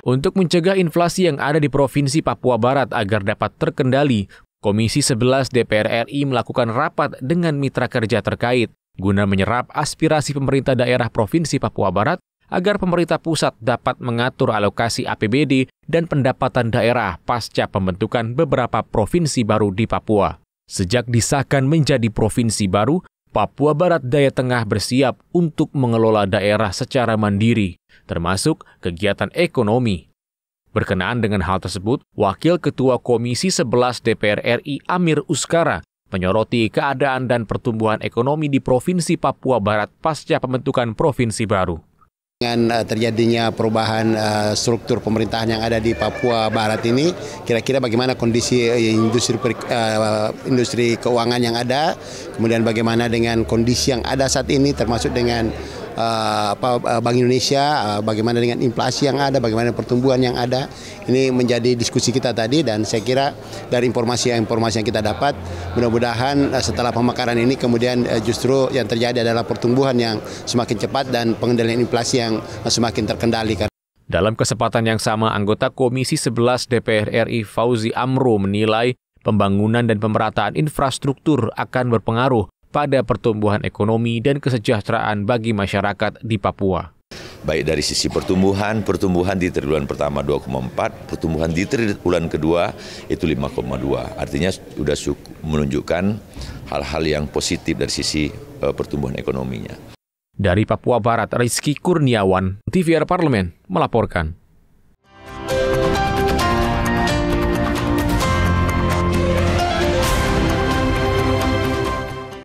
Untuk mencegah inflasi yang ada di Provinsi Papua Barat agar dapat terkendali, Komisi 11 DPR RI melakukan rapat dengan mitra kerja terkait guna menyerap aspirasi pemerintah daerah Provinsi Papua Barat agar pemerintah pusat dapat mengatur alokasi APBD dan pendapatan daerah pasca pembentukan beberapa provinsi baru di Papua. Sejak disahkan menjadi provinsi baru, Papua Barat Daya Tengah bersiap untuk mengelola daerah secara mandiri termasuk kegiatan ekonomi. Berkenaan dengan hal tersebut, Wakil Ketua Komisi 11 DPR RI Amir Uskara menyoroti keadaan dan pertumbuhan ekonomi di Provinsi Papua Barat pasca pembentukan provinsi baru. Dengan eh, terjadinya perubahan eh, struktur pemerintahan yang ada di Papua Barat ini, kira-kira bagaimana kondisi eh, industri industri keuangan yang ada, kemudian bagaimana dengan kondisi yang ada saat ini, termasuk dengan Eh, apa, eh, Bank Indonesia, eh, bagaimana dengan inflasi yang ada, bagaimana pertumbuhan yang ada. Ini menjadi diskusi kita tadi dan saya kira dari informasi-informasi yang kita dapat, mudah-mudahan setelah pemekaran ini kemudian justru yang terjadi adalah pertumbuhan yang semakin cepat dan pengendalian inflasi yang semakin terkendali. Dalam kesempatan yang sama, anggota Komisi 11 DPR RI Fauzi Amro menilai pembangunan dan pemerataan infrastruktur akan berpengaruh pada pertumbuhan ekonomi dan kesejahteraan bagi masyarakat di Papua baik dari sisi pertumbuhan, pertumbuhan di triwulan pertama 2,4, pertumbuhan di triwulan kedua itu 5,2. Artinya sudah menunjukkan hal-hal yang positif dari sisi eh, pertumbuhan ekonominya. Dari Papua Barat, Rizky Kurniawan, TVR Parlemen melaporkan.